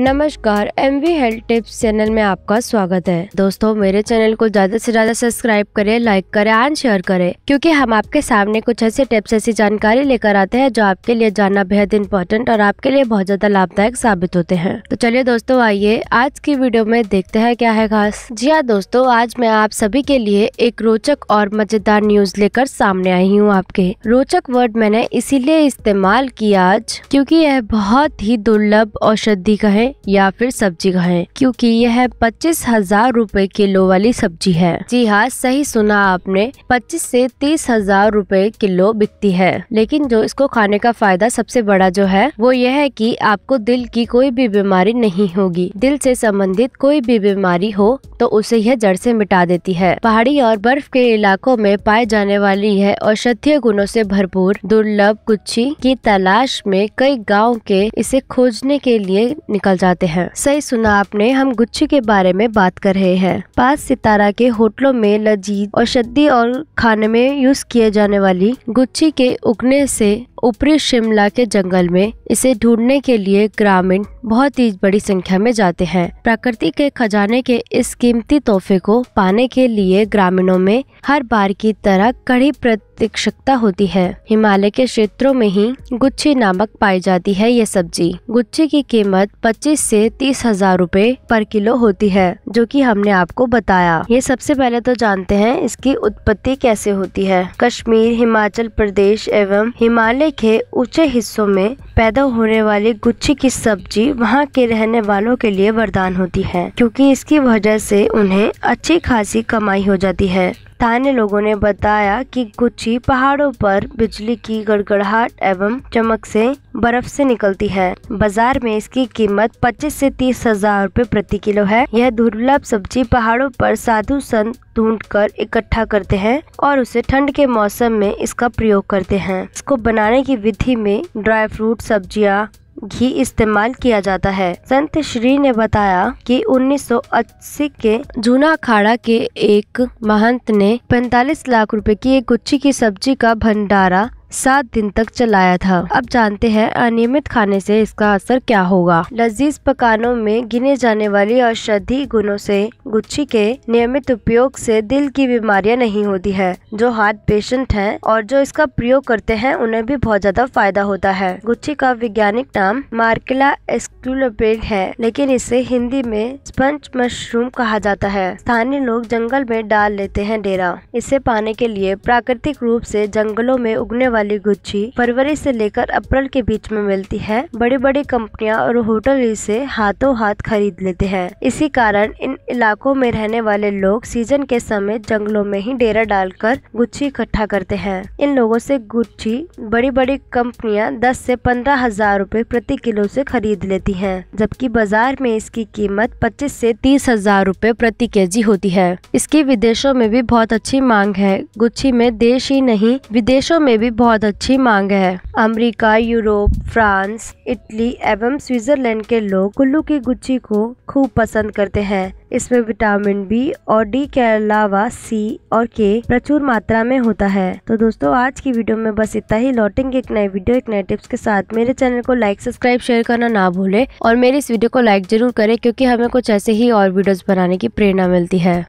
नमस्कार M V health tips channel में आपका स्वागत है दोस्तों मेरे चैनल को ज्यादा से ज्यादा सब्सक्राइब करें लाइक करें एंड शेयर करें क्योंकि हम आपके सामने कुछ ऐसे टिप्स ऐसी जानकारी लेकर आते हैं जो आपके लिए जानना बेहद इम्पोर्टेंट और आपके लिए बहुत ज्यादा लाभदायक साबित होते हैं तो चलिए दोस्तों आइए आज की वीडियो में देखते हैं क्या है खास जी हाँ दोस्तों आज मैं आप सभी के लिए एक रोचक और मजेदार न्यूज लेकर सामने आई हूँ आपके रोचक वर्ड मैंने इसीलिए इस्तेमाल किया आज क्यूँकी यह बहुत ही दुर्लभ औषधि का है खाएं या फिर सब्जी खाएं क्योंकि यह पच्चीस हजार रूपए किलो वाली सब्जी है जी हाँ सही सुना आपने पच्चीस से तीस हजार रूपए किलो बिकती है लेकिन जो इसको खाने का फायदा सबसे बड़ा जो है वो यह है कि आपको दिल की कोई भी बीमारी नहीं होगी दिल से संबंधित कोई भी बीमारी हो तो उसे यह जड़ से मिटा देती है पहाड़ी और बर्फ के इलाकों में पाए जाने वाली यह औषधीय गुणों से भरपूर दुर्लभ गुच्छी की तलाश में कई गाँव के इसे खोजने के लिए निकल जाते हैं सही सुना आपने हम गुच्छे के बारे में बात कर रहे हैं पास सितारा के होटलों में लजीज और शद्दी और खाने में यूज किए जाने वाली गुच्छी के उगने से ऊपरी शिमला के जंगल में इसे ढूंढने के लिए ग्रामीण बहुत ही बड़ी संख्या में जाते हैं प्रकृति के खजाने के इस कीमती तोहफे को पाने के लिए ग्रामीणों में हर बार की तरह कड़ी प्रतीक्षकता होती है हिमालय के क्षेत्रों में ही गुच्छी नामक पाई जाती है ये सब्जी गुच्छी की कीमत 25 से तीस हजार रूपए पर किलो होती है जो कि हमने आपको बताया ये सबसे पहले तो जानते हैं इसकी उत्पत्ति कैसे होती है कश्मीर हिमाचल प्रदेश एवं हिमालय के ऊंचे हिस्सों में पैदा होने वाली गुच्छी की सब्जी वहाँ के रहने वालों के लिए वरदान होती है क्योंकि इसकी वजह से उन्हें अच्छी खासी कमाई हो जाती है स्थानीय लोगों ने बताया कि कुछ ही पहाड़ों पर बिजली की गड़गड़ाहट एवं चमक से बर्फ से निकलती है बाजार में इसकी कीमत 25 से तीस हजार रूपए प्रति किलो है यह दुर्लभ सब्जी पहाड़ों पर साधु संत ढूंढ कर इकट्ठा करते हैं और उसे ठंड के मौसम में इसका प्रयोग करते हैं इसको बनाने की विधि में ड्राई फ्रूट सब्जियाँ घी इस्तेमाल किया जाता है संत श्री ने बताया कि 1980 के जूना अखाड़ा के एक महंत ने 45 लाख रुपए की एक गुच्छी की सब्जी का भंडारा सात दिन तक चलाया था अब जानते हैं अनियमित खाने से इसका असर क्या होगा लजीज पकानों में गिने जाने वाली औषधि गुणों से गुच्छी के नियमित उपयोग से दिल की बीमारियां नहीं होती है जो हार्ट पेशेंट हैं और जो इसका प्रयोग करते हैं उन्हें भी बहुत ज्यादा फायदा होता है गुच्छी का वैज्ञानिक नाम मार्केला एस्कुलपेड है लेकिन इसे हिंदी में स्पंच मशरूम कहा जाता है स्थानीय लोग जंगल में डाल लेते हैं डेरा इसे पाने के लिए प्राकृतिक रूप ऐसी जंगलों में उगने वाली गुच्ची फरवरी से लेकर अप्रैल के बीच में मिलती है बड़ी बड़ी कंपनियां और होटल इसे हाथों हाथ खरीद लेते हैं इसी कारण इन इलाकों में रहने वाले लोग सीजन के समय जंगलों में ही डेरा डालकर गुच्छी इकट्ठा करते हैं इन लोगों से गुच्छी बड़ी बड़ी कंपनियां दस से पंद्रह हजार रूपए प्रति किलो से खरीद लेती हैं जबकि बाजार में इसकी कीमत पच्चीस से तीस हजार रूपए प्रति जी होती है इसकी विदेशों में भी बहुत अच्छी मांग है गुच्छी में देश ही नहीं विदेशों में भी बहुत बहुत अच्छी मांग है अमेरिका, यूरोप फ्रांस इटली एवं स्विट्जरलैंड के लोग कुल्लू की गुच्ची को खूब पसंद करते हैं इसमें विटामिन बी और डी के अलावा सी और के प्रचुर मात्रा में होता है तो दोस्तों आज की वीडियो में बस इतना ही लौटेंगे एक नए वीडियो एक नए टिप्स के साथ मेरे चैनल को लाइक सब्सक्राइब शेयर करना ना भूले और मेरे इस वीडियो को लाइक जरूर करे क्यूँकी हमें कुछ ऐसे ही और वीडियोज बनाने की प्रेरणा मिलती है